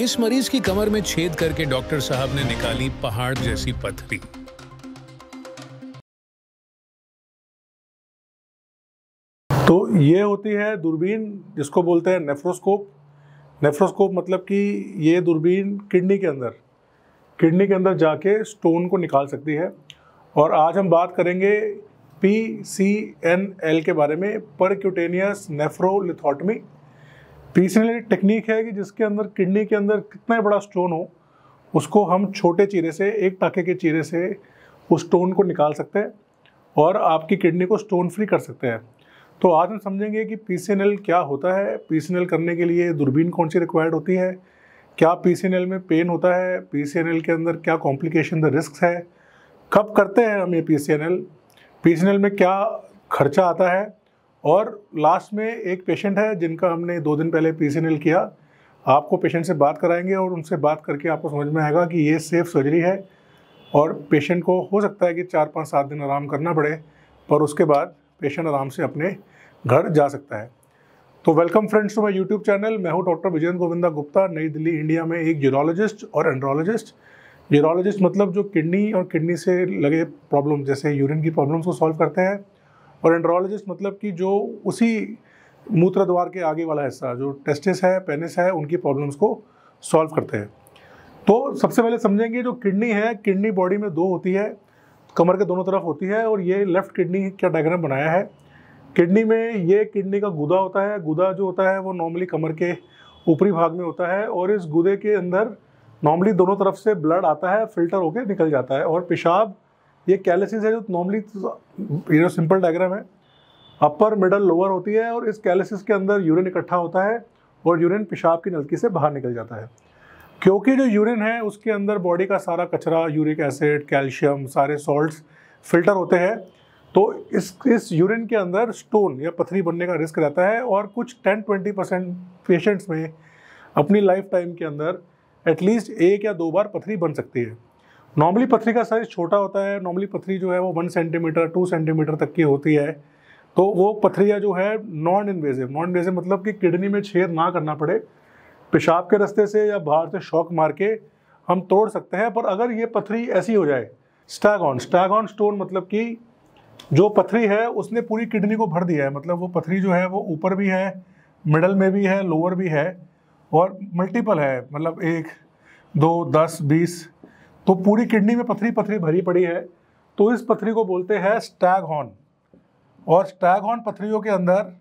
इस मरीज की कमर में छेद करके डॉक्टर साहब ने निकाली पहाड़ जैसी पथरी तो ये होती है दूरबीन जिसको बोलते हैं नेफ्रोस्कोप नेफ्रोस्कोप मतलब कि ये दूरबीन किडनी के अंदर किडनी के अंदर जाके स्टोन को निकाल सकती है और आज हम बात करेंगे पी सी एन एल के बारे में परक्यूटेनियस नेफ्रोलिथोटमी तीसरी टेक्निक है कि जिसके अंदर किडनी के अंदर कितना बड़ा स्टोन हो उसको हम छोटे चीरे से एक टाके के चीरे से उस स्टोन को निकाल सकते हैं और आपकी किडनी को स्टोन फ्री कर सकते हैं तो आज हम समझेंगे कि पी क्या होता है पी करने के लिए दूरबीन कौन सी रिक्वायर्ड होती है क्या पी में पेन होता है पी के अंदर क्या कॉम्प्लिकेशन द रिस्क है कब करते हैं हम ये पी सी एन में क्या खर्चा आता है और लास्ट में एक पेशेंट है जिनका हमने दो दिन पहले पी किया आपको पेशेंट से बात कराएंगे और उनसे बात करके आपको समझ में आएगा कि ये सेफ़ सर्जरी है और पेशेंट को हो सकता है कि चार पाँच सात दिन आराम करना पड़े पर उसके बाद पेशेंट आराम से अपने घर जा सकता है तो welcome friends to my YouTube channel मैं हूं डॉक्टर विजय गोविंदा गुप्ता नई दिल्ली इंडिया में एक यूरोलॉजिस्ट और एंड्रोलॉजिस्ट जूरोलॉजिस्ट मतलब जो किडनी और किडनी से लगे प्रॉब्लम जैसे यूरिन की प्रॉब्लम्स को सॉल्व करते हैं और एंड्रोलॉजिस्ट मतलब कि जो उसी मूत्र द्वार के आगे वाला हिस्सा जो टेस्टिस है पेनिस है उनकी प्रॉब्लम्स को सॉल्व करते हैं तो सबसे पहले समझेंगे जो किडनी है किडनी बॉडी में दो होती है कमर के दोनों तरफ होती है और ये लेफ्ट किडनी का डायग्राम बनाया है किडनी में ये किडनी का गुदा होता है गुदा जो होता है वो नॉर्मली कमर के ऊपरी भाग में होता है और इस गुदे के अंदर नॉर्मली दोनों तरफ से ब्लड आता है फिल्टर होकर निकल जाता है और पेशाब ये कैलेसिस है जो नॉर्मली तो ये जो सिंपल डायग्राम है अपर मिडल लोअर होती है और इस कैलेसिस के अंदर यूरिन इकट्ठा होता है और यूरिन पेशाब की नलकी से बाहर निकल जाता है क्योंकि जो यूरिन है उसके अंदर बॉडी का सारा कचरा यूरिक एसिड कैल्शियम सारे सॉल्ट्स फिल्टर होते हैं तो इस इस यूरिन के अंदर स्टोन या पथरी बनने का रिस्क रहता है और कुछ टेन ट्वेंटी परसेंट पेशेंट्स में अपनी लाइफ टाइम के अंदर एटलीस्ट एक या दो बार पथरी बन सकती है नॉर्मली पथरी का साइज़ छोटा होता है नॉर्मली पथरी जो है वो वन सेंटीमीटर टू सेंटीमीटर तक की होती है तो वो पथरिया जो है नॉन इन्वेजिव नॉन इन्वेजिव मतलब कि किडनी में छेद ना करना पड़े पेशाब के रास्ते से या बाहर से शॉक मार के हम तोड़ सकते हैं पर अगर ये पथरी ऐसी हो जाए स्टैगॉन स्टैगॉन स्टोन मतलब कि जो पथरी है उसने पूरी किडनी को भर दिया है मतलब वो पथरी जो है वो ऊपर भी है मिडल में भी है लोअर भी है और मल्टीपल है मतलब एक दो दस बीस तो पूरी किडनी में पथरी पथरी भरी पड़ी है तो इस पथरी को बोलते हैं स्टैग हॉर्न और स्टैग हॉर्न पथरियों के अंदर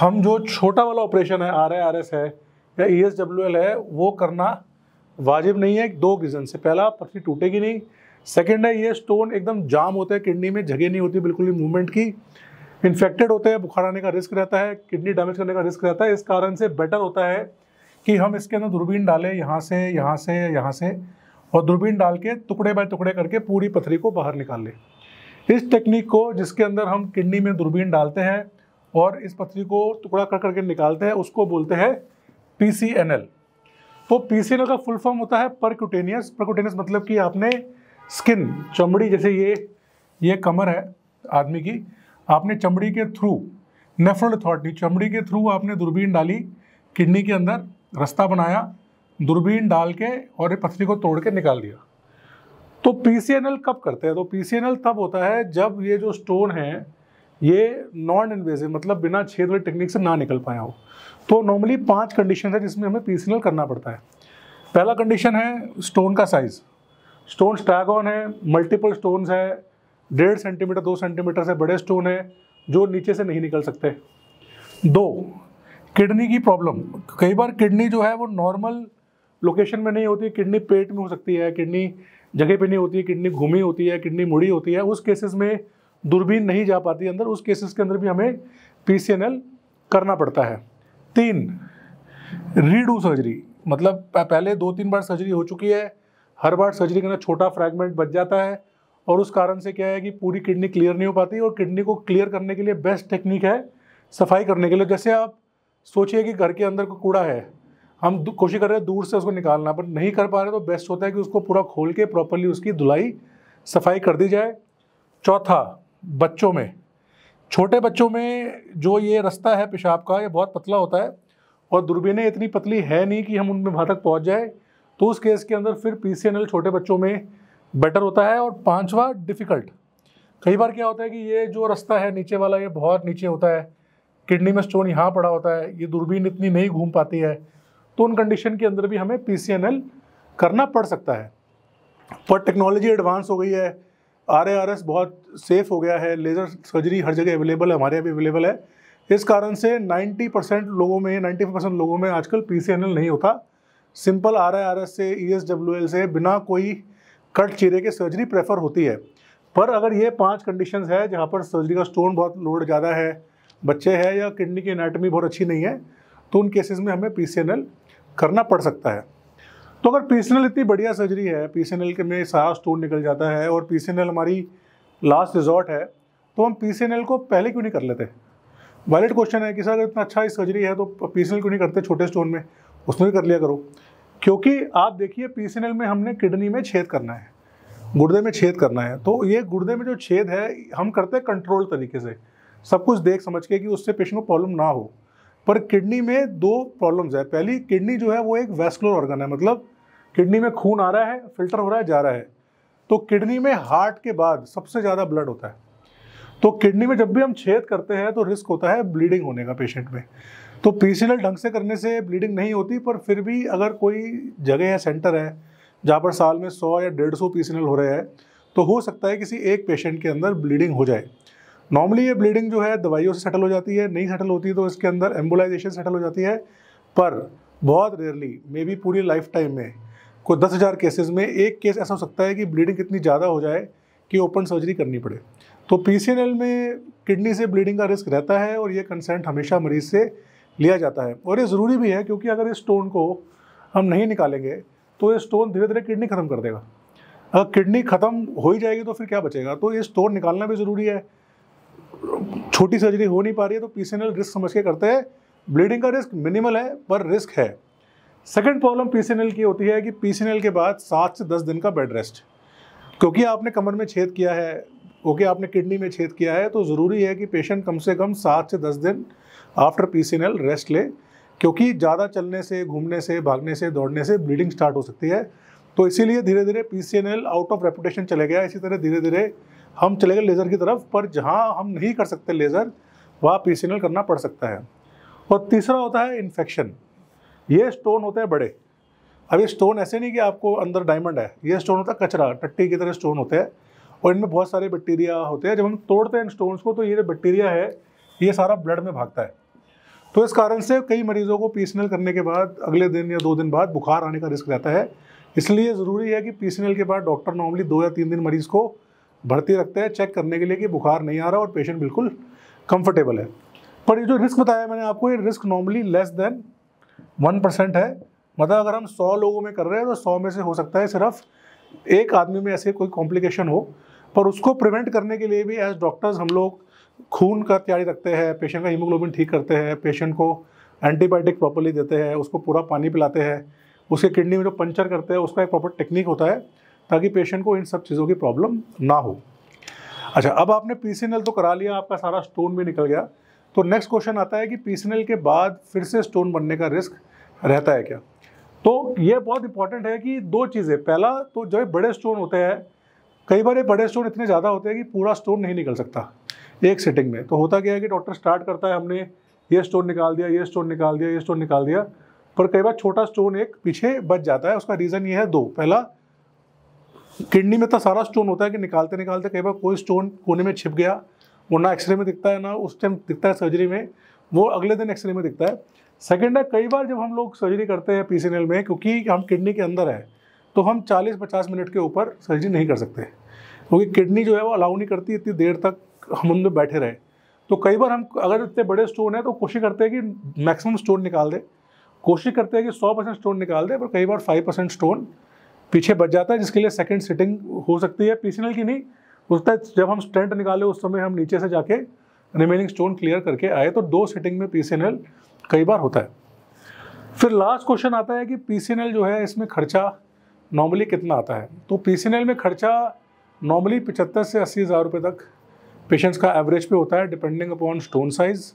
हम जो छोटा वाला ऑपरेशन है आर आर एस है या ई एस डब्ल्यू एल है वो करना वाजिब नहीं है दो रीज़न से पहला पथरी टूटेगी नहीं सेकेंड है ये स्टोन एकदम जाम होते हैं किडनी में जगह नहीं होती बिल्कुल भी मूवमेंट की इन्फेक्टेड होते हैं बुखार आने का रिस्क रहता है किडनी डैमेज करने का रिस्क रहता है इस कारण से बेटर होता है कि हम इसके अंदर दूरबीन डालें यहाँ से यहाँ से यहाँ से और दूरबीन डाल के टुकड़े बाय टुकड़े करके पूरी पथरी को बाहर निकाल लें इस टेक्निक को जिसके अंदर हम किडनी में दूरबीन डालते हैं और इस पथरी को टुकड़ा कर करके निकालते हैं उसको बोलते हैं पी सी एन एल तो पी सी एन एल का फुल फॉर्म होता है परक्यूटेनियस परक्यूटेनियस मतलब कि आपने स्किन चमड़ी जैसे ये ये कमर है आदमी की आपने चमड़ी के थ्रू नेफ्रोलिथॉर्टी चमड़ी के थ्रू आपने दूरबीन डाली किडनी के अंदर रास्ता बनाया दूरबीन डाल के और पथरी को तोड़ के निकाल दिया तो पी कब करते हैं तो पी तब होता है जब ये जो स्टोन है ये नॉन इन्वेजिव मतलब बिना छेद वाली टेक्निक से ना निकल पाया हो तो नॉर्मली पांच कंडीशन है जिसमें हमें पी करना पड़ता है पहला कंडीशन है स्टोन का साइज़ स्टोन स्टैगॉन है मल्टीपल स्टोन्स है डेढ़ सेंटीमीटर दो सेंटीमीटर से बड़े स्टोन है जो नीचे से नहीं निकल सकते दो किडनी की प्रॉब्लम कई बार किडनी जो है वो नॉर्मल लोकेशन में नहीं होती किडनी पेट में हो सकती है किडनी जगह पे नहीं होती है किडनी घूमी होती है किडनी मुड़ी होती है उस केसेस में दूरबीन नहीं जा पाती अंदर उस केसेस के अंदर भी हमें पी करना पड़ता है तीन रीडू सर्जरी मतलब पहले दो तीन बार सर्जरी हो चुकी है हर बार सर्जरी के अंदर छोटा फ्रैगमेंट बच जाता है और उस कारण से क्या है कि पूरी किडनी क्लियर नहीं हो पाती और किडनी को क्लियर करने के लिए बेस्ट टेक्निक है सफाई करने के लिए जैसे आप सोचिए कि घर के अंदर को कूड़ा है हम कोशिश कर रहे हैं दूर से उसको निकालना पर नहीं कर पा रहे तो बेस्ट होता है कि उसको पूरा खोल के प्रॉपरली उसकी धुलाई सफाई कर दी जाए चौथा बच्चों में छोटे बच्चों में जो ये रास्ता है पेशाब का ये बहुत पतला होता है और दूरबीनें इतनी पतली है नहीं कि हम उनमें वहाँ तक पहुँच जाए तो उस केस के अंदर फिर पी सी एन एल छोटे बच्चों में बेटर होता है और पाँचवा डिफ़िकल्ट कई बार क्या होता है कि ये जो रास्ता है नीचे वाला ये बहुत नीचे होता है किडनी में स्टोन यहाँ पड़ा होता है ये दूरबीन इतनी नहीं घूम पाती है तो उन कंडीशन के अंदर भी हमें पी करना पड़ सकता है पर टेक्नोलॉजी एडवांस हो गई है आर बहुत सेफ़ हो गया है लेज़र सर्जरी हर जगह अवेलेबल है हमारे यहाँ भी अवेलेबल है इस कारण से 90 परसेंट लोगों में 90 परसेंट लोगों में आजकल पी नहीं होता सिंपल आर से ई e से बिना कोई कट चीरे के सर्जरी प्रेफर होती है पर अगर ये पांच कंडीशन है जहाँ पर सर्जरी का स्टोन बहुत लोड ज़्यादा है बच्चे हैं या किडनी की एनाटमी बहुत अच्छी नहीं है तो उन केसेस में हमें पी करना पड़ सकता है तो अगर पी इतनी बढ़िया सर्जरी है पी में सांस टूट निकल जाता है और पी हमारी लास्ट रिजॉर्ट है तो हम पी को पहले क्यों नहीं कर लेते वैलिड क्वेश्चन है कि सर अगर इतना अच्छा सर्जरी है तो पी क्यों नहीं करते छोटे स्टोन में उसमें भी कर लिया करो क्योंकि आप देखिए पी में हमने किडनी में छेद करना है गुर्दे में छेद करना है तो ये गुर्दे में जो छेद है हम करते हैं कंट्रोल तरीके से सब कुछ देख समझ के कि उससे पेशेंट को प्रॉब्लम ना हो पर किडनी में दो प्रॉब्लम्स है पहली किडनी जो है वो एक वेस्कुलर ऑर्गन है मतलब किडनी में खून आ रहा है फिल्टर हो रहा है जा रहा है तो किडनी में हार्ट के बाद सबसे ज़्यादा ब्लड होता है तो किडनी में जब भी हम छेद करते हैं तो रिस्क होता है ब्लीडिंग होने का पेशेंट में तो पी ढंग से करने से ब्लीडिंग नहीं होती पर फिर भी अगर कोई जगह है सेंटर है जहाँ पर साल में सौ या डेढ़ सौ पी हो रहे हैं तो हो सकता है किसी एक पेशेंट के अंदर ब्लीडिंग हो जाए नॉर्मली ये ब्लीडिंग जो है दवाइयों से सेटल हो जाती है नहीं सेटल होती तो इसके अंदर एम्बुलाइजेशन सेटल हो जाती है पर बहुत रेयरली मे बी पूरी लाइफ टाइम में कोई दस हज़ार केसेज में एक केस ऐसा हो सकता है कि ब्लीडिंग इतनी ज़्यादा हो जाए कि ओपन सर्जरी करनी पड़े तो पी में किडनी से ब्लीडिंग का रिस्क रहता है और ये कंसेंट हमेशा मरीज से लिया जाता है और ये ज़रूरी भी है क्योंकि अगर इस स्टोन को हम नहीं निकालेंगे तो ये स्टोन धीरे धीरे किडनी ख़त्म कर देगा अगर किडनी ख़त्म हो ही जाएगी तो फिर क्या बचेगा तो ये स्टोन निकालना भी ज़रूरी है छोटी सर्जरी हो नहीं पा रही है तो पीसीएनएल रिस्क समझ के करते हैं ब्लीडिंग का रिस्क मिनिमल है पर रिस्क है सेकेंड प्रॉब्लम पीसीएनएल की होती है कि पीसीएनएल के बाद सात से दस दिन का बेड रेस्ट क्योंकि आपने कमर में छेद किया है क्योंकि आपने किडनी में छेद किया है तो ज़रूरी है कि पेशेंट कम से कम सात से दस दिन आफ्टर पी रेस्ट ले क्योंकि ज़्यादा चलने से घूमने से भागने से दौड़ने से ब्लीडिंग स्टार्ट हो सकती है तो इसीलिए धीरे धीरे P C N L out of reputation चले गया इसी तरह धीरे धीरे हम चले गए लेज़र की तरफ पर जहाँ हम नहीं कर सकते लेज़र वहाँ पी करना पड़ सकता है और तीसरा होता है इन्फेक्शन ये स्टोन होते हैं बड़े अब ये स्टोन ऐसे नहीं कि आपको अंदर डायमंड है ये स्टोन होता है कचरा टट्टी की तरह स्टोन होते हैं और इनमें बहुत सारे बैक्टीरिया होते हैं जब हम तोड़ते हैं इन स्टोन्स को तो ये जो बैक्टीरिया है ये सारा ब्लड में भागता है तो इस कारण से कई मरीजों को पीसनल करने के बाद अगले दिन या दो दिन बाद बुखार आने का रिस्क रहता है इसलिए ज़रूरी है कि पीसनल के बाद डॉक्टर नॉर्मली दो या तीन दिन मरीज़ को भर्ती रखते हैं चेक करने के लिए कि बुखार नहीं आ रहा और पेशेंट बिल्कुल कंफर्टेबल है पर ये जो रिस्क बताया मैंने आपको ये risk normally less than one percent है मतलब अगर हम सौ लोगों में कर रहे हैं तो सौ में से हो सकता है सिर्फ एक आदमी में ऐसे कोई कॉम्प्लिकेशन हो पर उसको प्रिवेंट करने के लिए भी एज डॉक्टर्स हम लोग खून का तैयारी रखते हैं पेशेंट का हीमोग्लोबिन ठीक करते हैं पेशेंट को एंटीबायोटिक प्रॉपरली देते हैं उसको पूरा पानी पिलाते हैं उसके किडनी में जो पंचर करते हैं उसका एक प्रॉपर टेक्निक होता है ताकि पेशेंट को इन सब चीज़ों की प्रॉब्लम ना हो अच्छा अब आपने पी तो करा लिया आपका सारा स्टोन भी निकल गया तो नेक्स्ट क्वेश्चन आता है कि पी के बाद फिर से स्टोन बनने का रिस्क रहता है क्या तो ये बहुत इंपॉर्टेंट है कि दो चीज़ें पहला तो जब बड़े स्टोन होते हैं कई बार ये बड़े स्टोन इतने ज़्यादा होते हैं कि पूरा स्टोन नहीं निकल सकता एक सिटिंग में तो होता क्या है कि डॉक्टर स्टार्ट करता है हमने ये स्टोन निकाल दिया ये स्टोन निकाल दिया ये स्टोन निकाल दिया पर कई बार छोटा स्टोन एक पीछे बच जाता है उसका रीज़न ये है दो पहला किडनी में इतना सारा स्टोन होता है कि निकालते निकालते कई बार कोई स्टोन कोने में छिप गया वो ना एक्सरे में दिखता है ना उस टाइम दिखता है सर्जरी में वो अगले दिन एक्सरे में दिखता है सेकेंड है कई बार जब हम लोग सर्जरी करते हैं पी में क्योंकि हम किडनी के अंदर है तो हम 40-50 मिनट के ऊपर सर्जरी नहीं कर सकते क्योंकि तो किडनी जो है वो अलाउ नहीं करती इतनी देर तक हम उनमें बैठे रहे तो कई बार हम अगर इतने बड़े स्टोन है तो कोशिश करते हैं कि मैक्सिमम स्टोन निकाल दें कोशिश करते हैं कि 100 परसेंट स्टोन निकाल दें पर कई बार 5 परसेंट स्टोन पीछे बच जाता है जिसके लिए सेकंड सिटिंग हो सकती है पीसीएल की नहीं तक जब हम स्टेंट निकाले उस समय हम नीचे से जाके रिमेनिंग स्टोन क्लियर करके आए तो दो सिटिंग में पीसीएनएल कई बार होता है फिर लास्ट क्वेश्चन आता है कि पीसीएनएल जो है इसमें खर्चा नॉर्मली कितना आता है तो पीसीएनएल में खर्चा नॉर्मली पचहत्तर से अस्सी हज़ार रुपये तक पेशेंट्स का एवरेज पे होता है डिपेंडिंग अपॉन स्टोन साइज़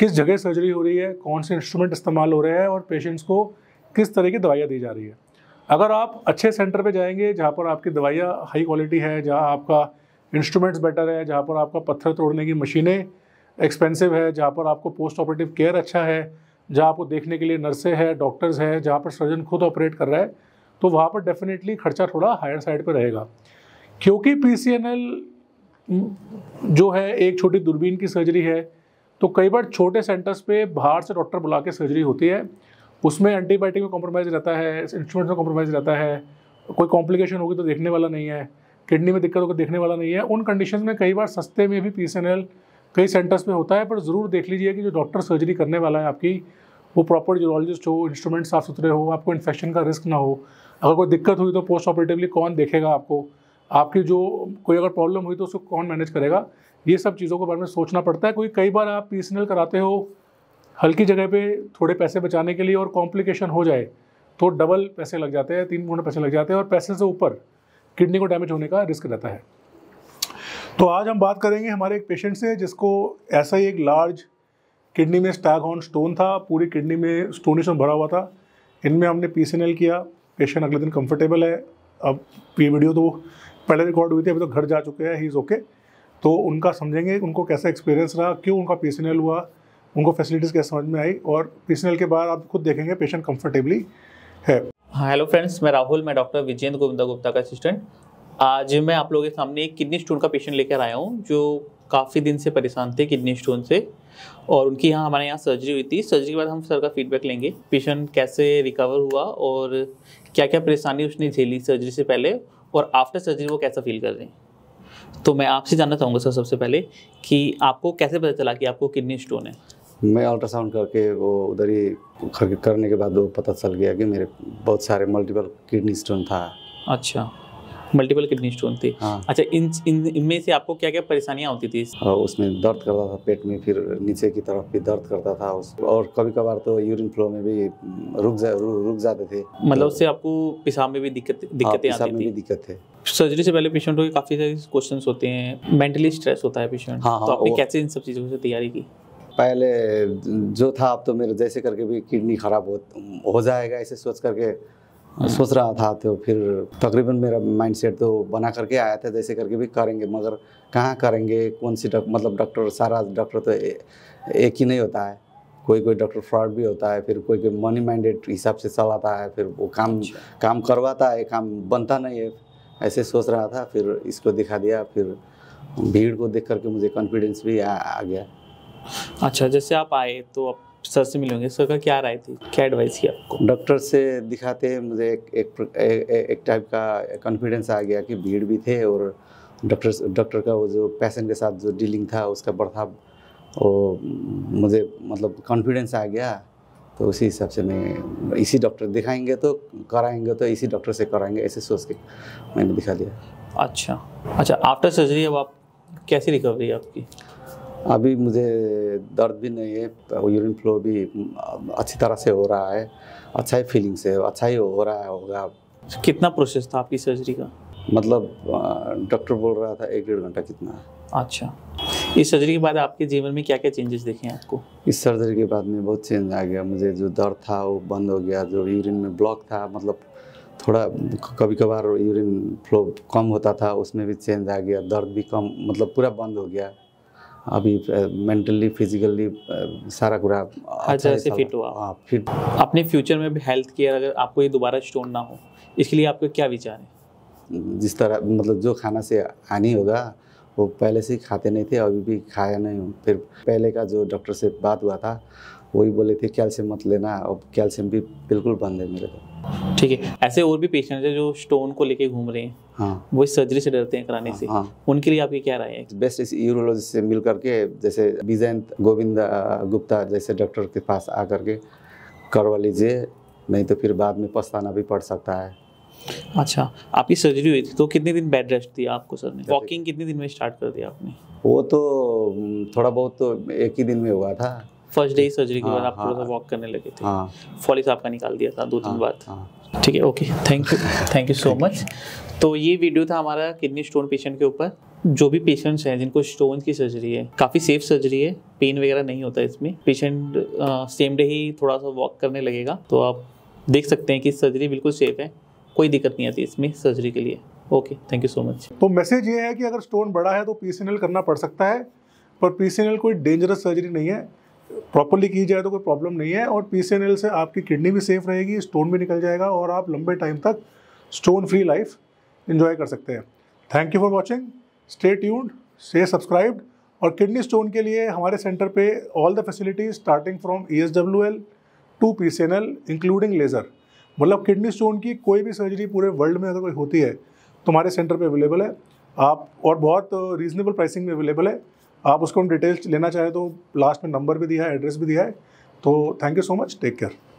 किस जगह सर्जरी हो रही है कौन से इंस्ट्रूमेंट इस्तेमाल हो रहे हैं और पेशेंट्स को किस तरह की दवाइयाँ दी जा रही है अगर आप अच्छे सेंटर पे जाएंगे जहाँ पर आपकी दवाइयाँ हाई क्वालिटी है जहाँ आपका इंस्ट्रूमेंट्स बेटर है जहाँ पर आपका पत्थर तोड़ने की मशीनें एक्सपेंसिव है जहाँ पर आपको पोस्ट ऑपरेटिव केयर अच्छा है जहाँ आपको देखने के लिए नर्सें हैं डॉक्टर्स हैं जहाँ पर सर्जन खुद ऑपरेट कर रहा है तो वहाँ पर डेफिनेटली खर्चा थोड़ा हायर साइड पर रहेगा क्योंकि पी जो है एक छोटी दूरबीन की सर्जरी है तो कई बार छोटे सेंटर्स पे बाहर से डॉक्टर बुला के सर्जरी होती है उसमें एंटीबायोटिक में कॉम्प्रोमाइज़ रहता है इंस्ट्रूमेंट में कॉम्प्रोमाइज़ रहता है कोई कॉम्प्लिकेशन होगी तो देखने वाला नहीं है किडनी में दिक्कत होगी तो देखने वाला नहीं है उन कंडीशन में कई बार सस्ते में भी पी कई सेंटर्स में होता है पर ज़रूर देख लीजिए कि जो डॉक्टर सर्जरी करने वाला है आपकी वो प्रॉपर यूरोलॉजिस्ट हो इंस्ट्रूमेंट साफ़ सुथरे हो आपको इन्फेक्शन का रिस्क ना हो अगर कोई दिक्कत हुई तो पोस्ट ऑपरेटिवली कौन देखेगा आपको आपकी जो कोई अगर प्रॉब्लम हुई तो उसको कौन मैनेज करेगा ये सब चीज़ों के बारे में सोचना पड़ता है कोई कई बार आप पी कराते हो हल्की जगह पे थोड़े पैसे बचाने के लिए और कॉम्प्लिकेशन हो जाए तो डबल पैसे लग जाते हैं तीन गुना पैसे लग जाते हैं और पैसे से ऊपर किडनी को डैमेज होने का रिस्क रहता है तो आज हम बात करेंगे हमारे एक पेशेंट से जिसको ऐसा ही एक लार्ज किडनी में स्टैग ऑन स्टोन था पूरी किडनी में स्टोनिशन भरा हुआ था इनमें हमने पी किया पेशेंट अगले दिन कंफर्टेबल है अब ये वीडियो तो पहले रिकॉर्ड हुई थी अभी तो घर जा चुके हैं ही इज़ ओके तो उनका समझेंगे उनको कैसा एक्सपीरियंस रहा क्यों उनका पी हुआ उनको फैसिलिटीज़ क्या समझ में आई और पीसीएल के बाद आप खुद देखेंगे पेशेंट कंफर्टेबली है हाँ हेलो फ्रेंड्स मैं राहुल मैं डॉक्टर विजेंद्र गोविंदा गुप्ता का असिस्टेंट आज मैं आप लोगों के सामने एक किडनी स्टोन का पेशेंट लेकर आया हूँ जो काफ़ी दिन से परेशान थे किडनी स्टोन से और उनकी यहाँ हमारे यहाँ सर्जरी हुई थी सर्जरी के बाद हम सर का फीडबैक लेंगे पेशेंट कैसे रिकवर हुआ और क्या क्या परेशानी उसने झेली सर्जरी से पहले और आफ्टर सर्जरी वो कैसा फील कर रहे हैं तो मैं आपसे जानना चाहूँगा सर सबसे पहले कि आपको कैसे पता चला कि आपको किडनी स्टोन है मैं अल्ट्रासाउंड करके वो उधर ही करने के बाद वो पता चल गया कि मेरे बहुत सारे मल्टीपल किडनी स्टोन था अच्छा मल्टीपल किडनी स्टोन थी हाँ। अच्छा इन इन इनमें से आपको क्या क्या परेशानियाँ होती थी आ, उसमें दर्द करता था पेट में फिर नीचे की तरफ भी दर्द करता था उस और कभी कभार तो यूरिन फ्लो में भी रुक जा रु, रुक जाते थे मतलब तो उससे तो, आपको पेशाब में भी दिक्कत दिक्कतें हाँ, आती थी दिक्कत है सर्जरी से पहले पेशेंट को काफ़ी सारे क्वेश्चन होते हैं मेंटली स्ट्रेस होता है पेशेंट हाँ, हाँ, तो आपने कैसे इन सब चीज़ों से तैयारी की पहले जो था अब तो मेरे जैसे करके भी किडनी खराब हो हो जाएगा ऐसे सोच करके सोच रहा था तो फिर तकरीबन मेरा माइंडसेट तो बना करके आया था जैसे करके भी करेंगे मगर कहाँ करेंगे कौन सी डक, मतलब डॉक्टर सारा डॉक्टर तो ए, एक ही नहीं होता है कोई कोई डॉक्टर फ्रॉड भी होता है फिर कोई कोई मनी माइंडेड हिसाब से चलाता है फिर वो काम अच्छा। काम करवाता है काम बनता नहीं है ऐसे सोच रहा था फिर इसको दिखा दिया फिर भीड़ को देख करके मुझे कॉन्फिडेंस भी आ, आ गया अच्छा जैसे आप आए तो आप सर से मिलेंगे सर का क्या राय थी क्या एडवाइस किया आपको डॉक्टर से दिखाते मुझे एक एक, एक, एक टाइप का कॉन्फिडेंस आ गया कि भीड़ भी थे और डॉक्टर डॉक्टर का वो जो पेशेंट के साथ जो डीलिंग था उसका बढ़ता वो मुझे मतलब कॉन्फिडेंस आ गया तो उसी हिसाब से मैं इसी डॉक्टर दिखाएंगे तो कराएंगे तो इसी डॉक्टर से कराएंगे ऐसे सोच के मैंने दिखा दिया अच्छा अच्छा आफ्टर सर्जरी अब आप कैसी रिकवरी है आपकी अभी मुझे दर्द भी नहीं है यूरिन फ्लो भी अच्छी तरह से हो रहा है अच्छा ही फीलिंग से अच्छा ही हो रहा होगा कितना प्रोसेस था आपकी सर्जरी का मतलब डॉक्टर बोल रहा था एक डेढ़ घंटा कितना अच्छा इस सर्जरी के बाद आपके जीवन में क्या क्या चेंजेस देखे हैं आपको इस सर्जरी के बाद में बहुत चेंज आ गया मुझे जो दर्द था वो बंद हो गया जो यूरिन में ब्लॉक था मतलब थोड़ा कभी कभार यूरिन फ्लो कम होता था उसमें भी चेंज आ गया दर्द भी कम मतलब पूरा बंद हो गया अभी मेंटली फिजिकली सारा कुरा अच्छा से फिट हुआ हाँ फिट अपने फ्यूचर में भी हेल्थ केयर अगर आपको ये दोबारा स्टोन ना हो इसके लिए आपके क्या विचार है जिस तरह मतलब जो खाना से हानि होगा वो पहले से खाते नहीं थे अभी भी खाया नहीं फिर पहले का जो डॉक्टर से बात हुआ था वही बोले थे कैल्शियम मत लेना अब कैल्शियम भी बिल्कुल बंद है मेरे को तो. ठीक है ऐसे और भी पेशेंट है जो स्टोन को लेके घूम रहे हैं हाँ वो इस सर्जरी से डरते हैं कराने हाँ, से हाँ उनके लिए आप ये क्या राय है बेस्ट इस यूरोलॉजिस्ट से मिल करके जैसे विजयंत गोविंद गुप्ता जैसे डॉक्टर के पास आ करके करवा लीजिए नहीं तो फिर बाद में पछताना भी पड़ सकता है अच्छा आपकी सर्जरी हुई थी तो कितने दिन बेड रेस्ट दिया आपको सर ने वॉकिंग कितने दिन में स्टार्ट कर दिया आपने वो तो थोड़ा बहुत तो एक ही दिन में हुआ था फर्स्ट डे सर्जरी के बाद हाँ, आप थोड़ा सा वॉक हाँ। करने लगे थे हाँ। फॉलिस आपका निकाल दिया था दो तीन बाद ठीक है okay thank you thank you so much तो ये वीडियो था हमारा किडनी स्टोन पेशेंट के ऊपर जो भी पेशेंट्स हैं जिनको स्टोन की सर्जरी है काफ़ी सेफ सर्जरी है पेन वगैरह नहीं होता इसमें पेशेंट सेम डे ही थोड़ा सा वॉक करने लगेगा तो आप देख सकते हैं कि सर्जरी बिल्कुल सेफ है कोई दिक्कत नहीं आती इसमें सर्जरी के लिए okay thank you so much तो मैसेज ये है कि अगर स्टोन बड़ा है तो पी करना पड़ सकता है पर पी कोई डेंजरस सर्जरी नहीं है प्रॉपरली की जाए तो कोई प्रॉब्लम नहीं है और पी से आपकी किडनी भी सेफ रहेगी स्टोन भी निकल जाएगा और आप लंबे टाइम तक स्टोन फ्री लाइफ इन्जॉय कर सकते हैं thank you for watching stay tuned stay subscribed और किडनी स्टोन के लिए हमारे सेंटर पे all the facilities starting from E S W L to P C N L including laser मतलब kidney stone की कोई भी सर्जरी पूरे वर्ल्ड में अगर कोई होती है तो हमारे सेंटर पे अवेलेबल है आप और बहुत रीजनेबल प्राइसिंग में अवेलेबल है आप उसको डिटेल्स लेना चाहें तो लास्ट में नंबर भी दिया है एड्रेस भी दिया है तो thank you so much take care